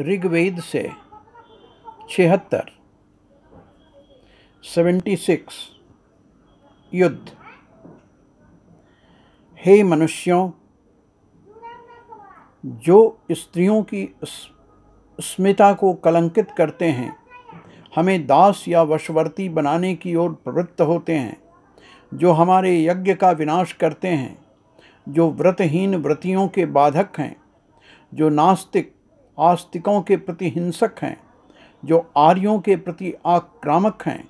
ऋग्वेद से छिहत्तर seventy six युद्ध हे मनुष्यों जो स्त्रियों की स्मिता को कलंकित करते हैं हमें दास या वशवर्ती बनाने की ओर प्रवृत्त होते हैं जो हमारे यज्ञ का विनाश करते हैं जो व्रतहीन व्रतियों के बाधक हैं जो नास्तिक आस्तिकों के प्रति हिंसक हैं जो आर्यों के प्रति आक्रामक हैं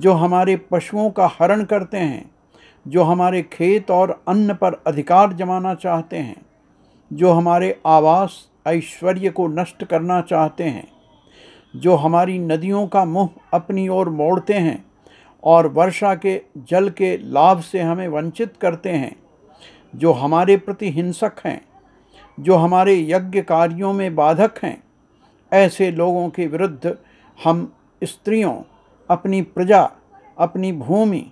जो हमारे पशुओं का हरण करते हैं जो हमारे खेत और अन्न पर अधिकार जमाना चाहते हैं जो हमारे आवास ऐश्वर्य को नष्ट करना चाहते हैं जो हमारी नदियों का मुँह अपनी ओर मोड़ते हैं और वर्षा के जल के लाभ से हमें वंचित करते हैं जो हमारे प्रति हिंसक हैं जो हमारे यज्ञ कार्यों में बाधक हैं ऐसे लोगों के विरुद्ध हम स्त्रियों अपनी प्रजा अपनी भूमि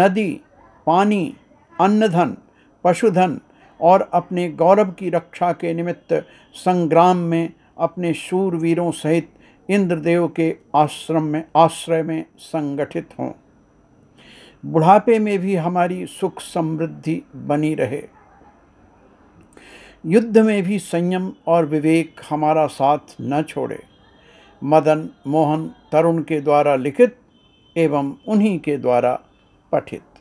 नदी पानी अन्नधन पशुधन और अपने गौरव की रक्षा के निमित्त संग्राम में अपने शूरवीरों सहित इंद्रदेव के आश्रम में आश्रय में संगठित हों बुढ़ापे में भी हमारी सुख समृद्धि बनी रहे युद्ध में भी संयम और विवेक हमारा साथ न छोड़े मदन मोहन तरुण के द्वारा लिखित एवं उन्हीं के द्वारा पठित